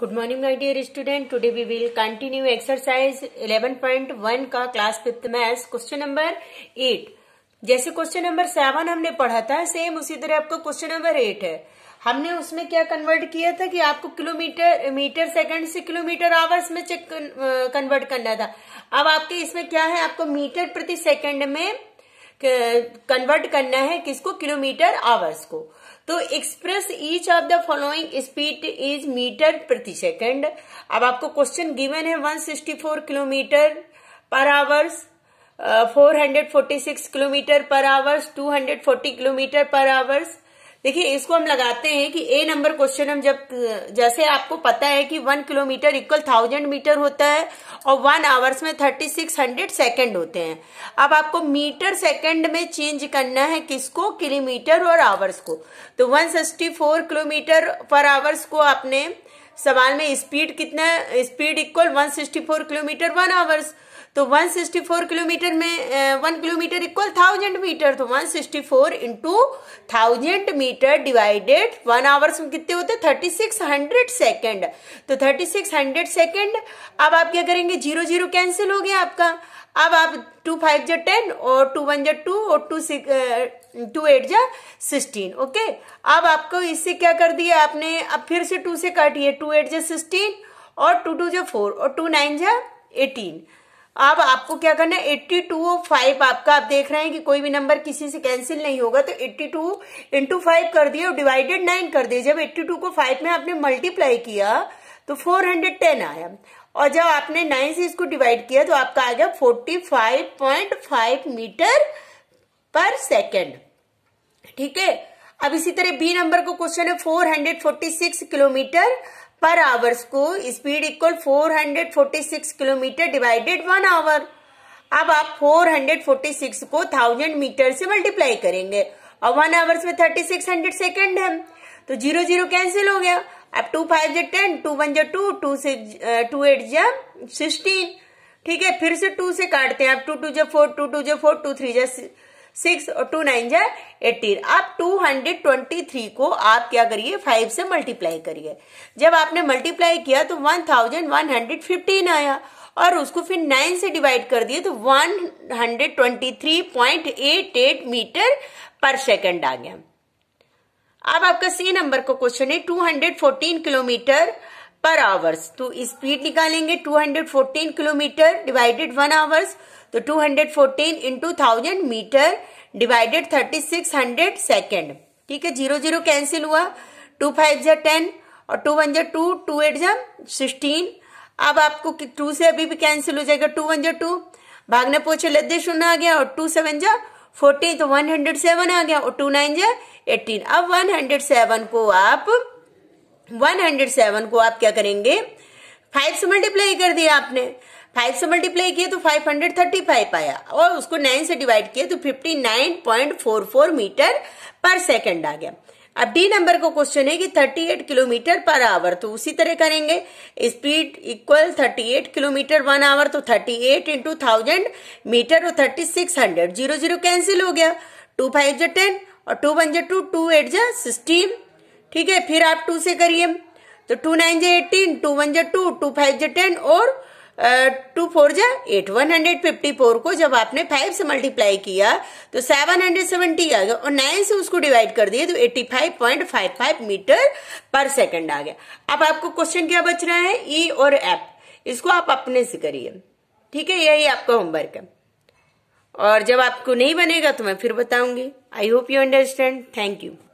good morning my dear student today we will continue exercise 11.1 का class fifth math question number eight जैसे question number seven हमने पढ़ा था same उसी तरह आपको क्वेश्चन नंबर एट है हमने उसमें क्या कन्वर्ट किया था कि आपको किलोमीटर मीटर सेकंड से किलोमीटर आवर्स में चेक कन्वर्ट करना था अब आपके इसमें क्या है आपको मीटर प्रति सेकंड में कन्वर्ट करना है किसको किलोमीटर आवर्स को तो express each of the following speed is metre प्रति सेकंड अब आपको क्वेश्चन गिवन है 164 kilometre per hours 446 kilometre per hours 240 kilometre per hours देखिए इसको हम लगाते हैं कि ए नंबर क्वेश्चन हम जब जैसे आपको पता है कि one kilometre equal thousand metre होता है और वन आवर्स में थर्टी सिक्स हंड्रेड सेकेंड होते हैं अब आपको मीटर सेकेंड में चेंज करना है किसको किलोमीटर और आवर्स को तो one sixty four kilometre per hours को आपने सवाल में स्पीड कितना speed equal 164 kilometre one hours तो 164 किलोमीटर में one kilometre equal thousand metre तो 164 sixty four into thousand metre divided one hours में कितने होते थर्टी सिक्स हंड्रेड सेकेंड तो थर्टी सिक्स हंड्रेड सेकेंड अब आप क्या करेंगे जीरो जीरो कैंसिल हो गया आपका अब आप टू फाइव जो टेन और टू वन जो टू और टू सिक्स टू एट जा सिक्सटीन ओके अब आपको इससे क्या कर दिया आपने अब फिर से टू से काटिए टू एट जा सिक्सटीन और टू टू जा फोर और टू नाइन जा एटीन अब आपको क्या करना है एट्टी टू फाइव आपका आप देख रहे हैं कि कोई भी नंबर किसी से कैंसिल नहीं होगा तो एट्टी टू इंटू फाइव कर दिए और डिवाइडेड नाइन कर दिए जब एट्टी टू को फाइव में आपने मल्टीप्लाई किया तो फोर हंड्रेड टेन आया और जब आपने नाइन से इसको डिवाइड किया तो आपका आ गया forty five point five metre per second ठीक है अब इसी तरह बी नंबर को क्वेश्चन है 446 किलोमीटर पर आवर्स को speed equal 446 kilometre divided one hour अब आप 446 को थाउजेंड मीटर से मल्टीप्लाई करेंगे और वन आवर्स में 3600 सेकंड है तो जीरो जीरो कैंसिल हो गया अब टू फाइव जे टेन टू वन जे two two six two eight जे सिक्सटीन ठीक है फिर से टू से काटते हैं अब टू टू जे फोर टू टू जे फोर टू थ्री जे सिक्स टू नाइन जै एटीन आप टू हंड्रेड ट्वेंटी थ्री को आप क्या करिए फाइव से मल्टीप्लाई करिए जब आपने मल्टीप्लाई किया तो one thousand one hundred fifteen आया और उसको फिर नाइन से डिवाइड कर दिए तो one hundred twenty three point eight eight metre per second आ गया अब आपका सी नंबर का क्वेश्चन है two hundred fourteen kilometre per hours तो स्पीड निकालेंगे 214 किलोमीटर डिवाइडेड वन आवर्स तो 214 into thousand metre divided 3600 second ठीक है जीरो जीरो कैंसिल हुआ टू फाइव जा टेन और टू वन जा टू टू एट जा सिक्सटीन अब आपको टू से अभी भी कैंसिल हो जाएगा टू वन जा टू भागने पोछे लद्दे शून्य आ गया और टू सेवन जा फोर्टीन तो वन हंड्रेड सेवन आ गया और टू नाइन जा एटीन अब वन हंड्रेड सेवन को आप 107 को आप क्या करेंगे फाइव से मल्टीप्लाई कर दिया आपने फाइव से मल्टीप्लाई किया तो 535 आया और उसको 9 से डिवाइड किया तो 59.44 मीटर पर सेकंड आ गया अब डी नंबर को क्वेश्चन है कि 38 किलोमीटर पर आवर तो उसी तरह करेंगे speed equal 38 kilometre one hour तो 38 एट इंटू थाउजेंड मीटर और thirty six hundred zero zero cancel हो गया टू फाइव जो टेन और टू वन जो टू टू एट जो सिक्सटीन ठीक है फिर आप टू से करिए तो टू नाइन जे एटीन टू वन जे टू टू फाइव जे टेन और टू फोर जे eight one hundred fifty four को जब आपने फाइव से मल्टीप्लाई किया तो सेवन हंड्रेड सेवेंटी आ गया और नाइन से उसको डिवाइड कर दिए तो eighty five point five five metre per second आ गया अब आपको क्वेश्चन क्या बच रहा है ई e और एप इसको आप अपने से करिए ठीक है यही आपका होमवर्क है और जब आपको नहीं बनेगा तो मैं फिर बताऊंगी I hope you understand thank you